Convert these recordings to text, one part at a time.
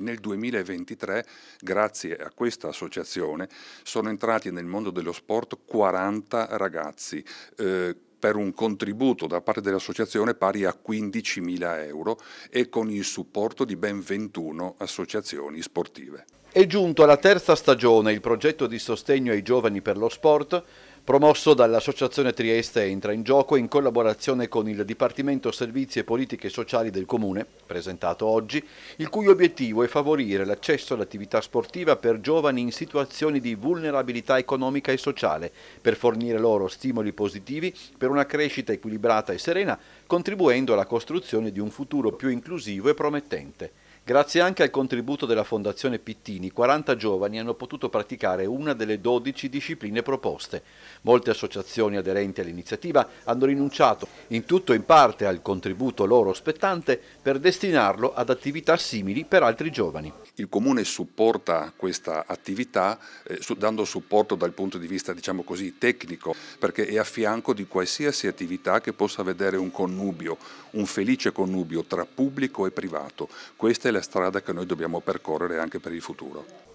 Nel 2023, grazie a questa associazione, sono entrati nel mondo dello sport 40 ragazzi. Eh, per un contributo da parte dell'associazione pari a 15.000 euro e con il supporto di ben 21 associazioni sportive. È giunto alla terza stagione il progetto di sostegno ai giovani per lo sport promosso dall'Associazione Trieste entra in gioco in collaborazione con il Dipartimento Servizi e Politiche Sociali del Comune, presentato oggi, il cui obiettivo è favorire l'accesso all'attività sportiva per giovani in situazioni di vulnerabilità economica e sociale, per fornire loro stimoli positivi per una crescita equilibrata e serena, contribuendo alla costruzione di un futuro più inclusivo e promettente. Grazie anche al contributo della Fondazione Pittini, 40 giovani hanno potuto praticare una delle 12 discipline proposte. Molte associazioni aderenti all'iniziativa hanno rinunciato in tutto o in parte al contributo loro spettante per destinarlo ad attività simili per altri giovani. Il Comune supporta questa attività eh, dando supporto dal punto di vista diciamo così, tecnico perché è a fianco di qualsiasi attività che possa vedere un connubio, un felice connubio tra pubblico e privato. Questa è la la strada che noi dobbiamo percorrere anche per il futuro.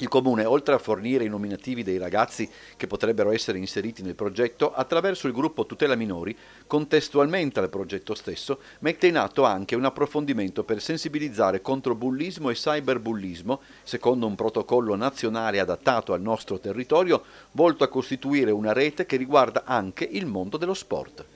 Il Comune, oltre a fornire i nominativi dei ragazzi che potrebbero essere inseriti nel progetto, attraverso il gruppo Tutela Minori, contestualmente al progetto stesso, mette in atto anche un approfondimento per sensibilizzare contro bullismo e cyberbullismo, secondo un protocollo nazionale adattato al nostro territorio, volto a costituire una rete che riguarda anche il mondo dello sport.